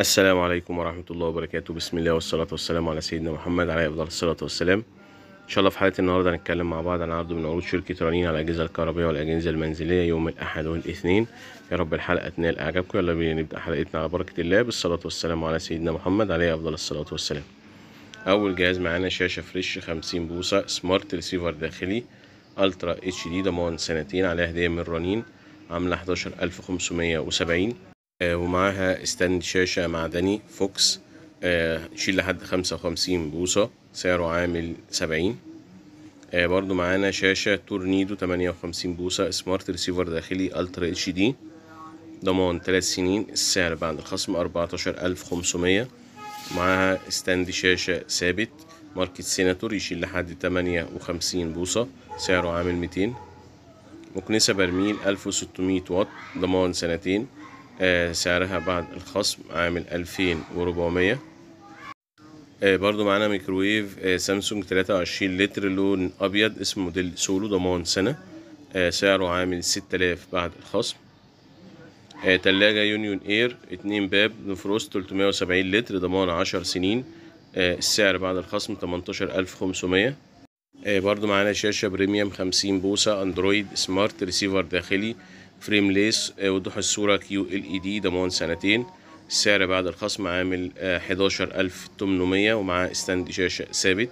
السلام عليكم ورحمة الله وبركاته بسم الله والصلاة والسلام على سيدنا محمد عليه أفضل الصلاة والسلام إن شاء الله في حلقة النهاردة هنتكلم مع بعض عن عرض من عروض شركة رنين على الأجهزة الكهربائية والأجهزة المنزلية يوم الأحد والاثنين يا رب الحلقة تنال إعجابكم يلا بينا نبدأ حلقتنا على بركة الله بالصلاة والسلام على سيدنا محمد عليه أفضل الصلاة والسلام أول جهاز معانا شاشة فريش 50 بوصة سمارت ريسيفر داخلي ألترا اتش دي ضمان سنتين عليها هدية من رنين عاملة 11570 آه، ومعاها استند شاشة معدني فوكس آه، شيل لحد خمسة وخمسين بوصة سعره عامل سبعين آه، برضو معانا شاشة تورنيدو تمانية وخمسين بوصة سمارت ريسيفر داخلي الترا اتش دي ضمان تلات سنين السعر بعد الخصم أربعتاشر ألف خمسمية معاها استند شاشة ثابت ماركة سيناتور يشيل لحد تمانية وخمسين بوصة سعره عامل ميتين مكنسة برميل ألف وستمية واط ضمان سنتين آه، سعرها بعد الخصم عامل ألفين وربعمية آه، برضو معانا ميكروويف آه، سامسونج تلاتة وعشرين لتر لون أبيض اسم موديل سولو ضمان سنة سعره عامل ستالاف بعد الخصم تلاجة يونيون اير اتنين باب نفروست تلتمية وسبعين لتر ضمان عشر سنين السعر بعد الخصم تمنتاشر ألف خمسمية برضو معانا شاشة بريميوم خمسين بوصة اندرويد سمارت ريسيفر داخلي فريم ليس آه، وضوح الصورة كيو ال اي دي ضمان سنتين السعر بعد الخصم عامل آه، حداشر ألف تمنمية ومعاه استند شاشة ثابت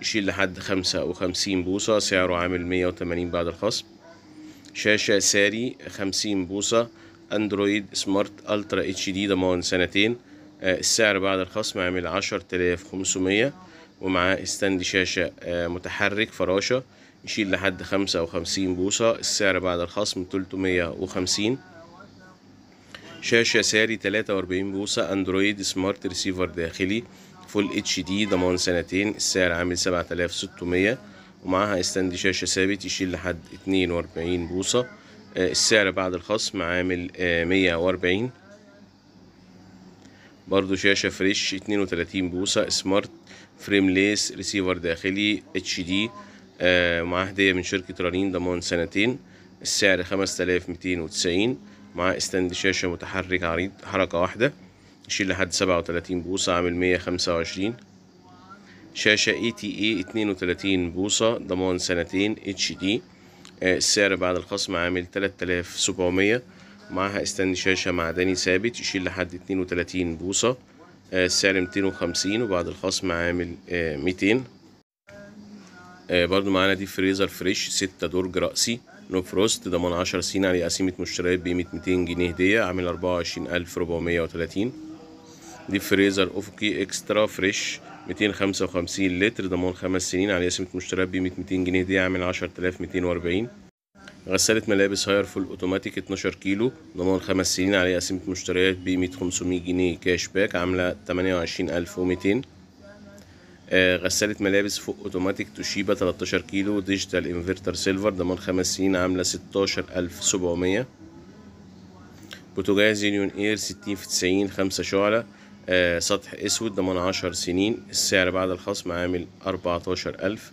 يشيل لحد خمسة وخمسين بوصة سعره عامل مية وتمانين بعد الخصم شاشة ساري خمسين بوصة اندرويد سمارت الترا اتش دي ضمان سنتين آه، السعر بعد الخصم عامل عشر تلاف خمسمية ومعاه استند شاشة متحرك فراشة يشيل لحد خمسة وخمسين بوصة السعر بعد الخصم تلتمية وخمسين شاشة ساري تلاتة وأربعين بوصة أندرويد سمارت ريسيفر داخلي فول اتش دي ضمان سنتين السعر عامل سبعة آلاف ستمية ومعاها استند شاشة ثابت يشيل لحد اتنين وأربعين بوصة آه، السعر بعد الخصم عامل آه، مية وأربعين برضو شاشة فريش اتنين وتلاتين بوصة سمارت فريم ليس ريسيفر داخلي اتش دي آه، معاه هدية من شركة رنين ضمان سنتين السعر خمسة آلاف ميتين وتسعين معاه استند شاشة متحرك عريض حركة واحدة يشيل لحد سبعة وتلاتين بوصة عامل مية خمسة وعشرين شاشة اي تي اي اتنين وتلاتين بوصة ضمان سنتين اتش آه، دي السعر بعد الخصم عامل تلات آلاف معاها استند شاشة معدني ثابت يشيل لحد اتنين وتلاتين بوصة آه، السعر ميتين وخمسين وبعد الخصم عامل ميتين آه، برضو معانا دي فريزر فريش ستة درج رأسي نو فروست ضمان عشر سنين عليه قسيمة مشتريات بقيمة ميتين جنيه هدية عامل اربعة وعشرين الف ربعمية وتلاتين دي فريزر افقي اكسترا فريش ميتين خمسة وخمسين لتر ضمان خمس سنين عليه قسيمة مشتريات بقيمة ميتين جنيه هدية عامل عشر تلاف ميتين واربعين غسالة ملابس هاير فول اوتوماتيك اتناشر كيلو ضمان خمس سنين عليه قسيمة مشتريات بقيمة خمسمية جنيه كاش باك عاملة تمانية وعشرين الف وميتين آه، غسالة ملابس فوق اوتوماتيك توشيبا 13 كيلو ديجيتال انفرتر سيلفر ضمان خمس سنين عاملة 16700 بوتوجاز يونيون اير 60 في 90 خمسة شعلة آه سطح اسود ضمان عشر سنين السعر بعد الخصم عامل أربعتاشر ألف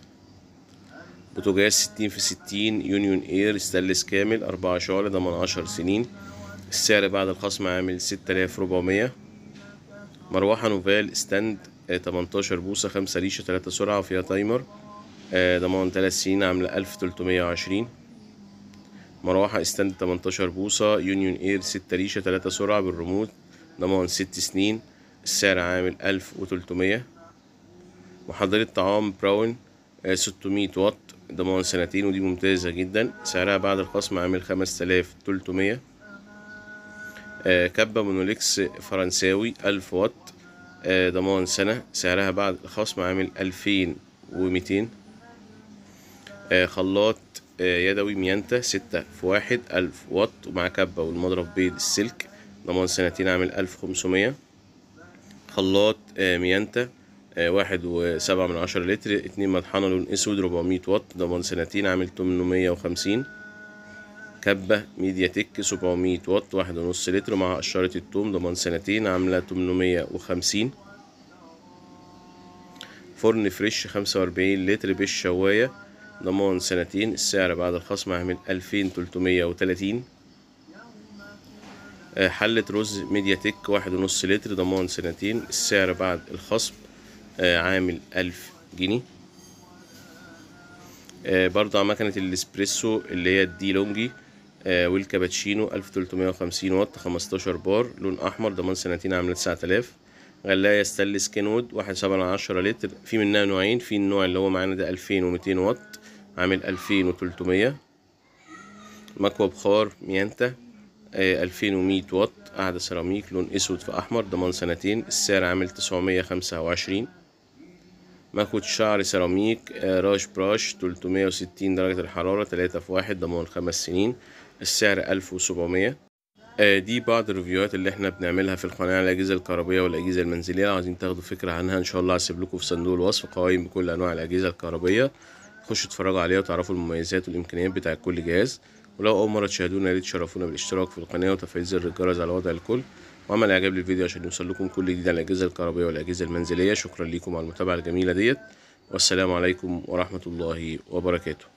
60 ستين في ستين يونيون اير ستانلس كامل أربعة شعلة ضمان عشر سنين السعر بعد الخصم عامل 6400 آلاف مروحة نوفال ستاند 18 آه، بوصة 5 ريشة 3 سرعة وفيها تايمر آه، ضمان 3 سنين عاملة 1320 مروحة استند 18 بوصة يونيون اير 6 ريشة 3 سرعة بالريموت ضمان 6 سنين السعر عامل 1300 محضرة طعام براون 600 آه، وات ضمان سنتين ودي ممتازة جدا سعرها بعد الخصم عامل 5300 كبة مونوليكس فرنساوي 1000 وات آه، ضمان سنة سعرها بعد الخصم عامل ألفين وميتين آه، خلاط آه، يدوي ميانتا ستة في واحد ألف واط ومع كبة والمضرب بيض السلك ضمان سنتين عامل ألف خمسمية خلاط ميانتا واحد وسبعة من عشرة لتر اتنين مطحنة لون أسود ربعمية واط ضمان سنتين عامل تمنمية وخمسين كبة ميديا تك 700 واط واحد ونص لتر مع قشرة التوم ضمان سنتين عاملة 850 فرن فريش 45 لتر بالشواية ضمان سنتين السعر بعد الخصم هيعمل 2330 آه، حلة رز ميديا تك واحد ونص لتر ضمان سنتين السعر بعد الخصم آه، عامل ألف جنيه آه، برضه مكنة الإسبريسو اللي هي الدي لونجي آه، والكابتشينو 1350 واط 15 بار لون احمر ضمان سنتين عامله 9000 غلايه ستانلس كينوود 1.7 لتر في منها نوعين في النوع اللي هو معانا ده 2200 واط عامل 2300 مكوى بخار ميانتا 2100 آه، واط قاعدة سيراميك لون اسود في احمر ضمان سنتين السعر عامل 925 ماخد شعر سيراميك آه، راش براش 360 درجة الحرارة 3 في 1 ضمان 5 سنين السعر 1700 آه، دي بعض الريفيوهات اللي احنا بنعملها في القناة على الأجهزة الكهربية والأجهزة المنزلية لو عايزين تاخدوا فكرة عنها إن شاء الله هسيب لكم في صندوق الوصف قوائم بكل أنواع الأجهزة الكهربية تخشوا تتفرجوا عليها وتعرفوا المميزات والإمكانيات بتاع كل جهاز ولو أول مرة تشاهدونا يا ريت تشرفونا بالاشتراك في القناة وتفعيل زر الجرس على وضع الكل وعمل إعجاب للفيديو عشان يوصل لكم كل جديد عن الأجهزة الكهربية والأجهزة المنزلية شكرا لكم على المتابعة الجميلة ديت والسلام عليكم ورحمة الله وبركاته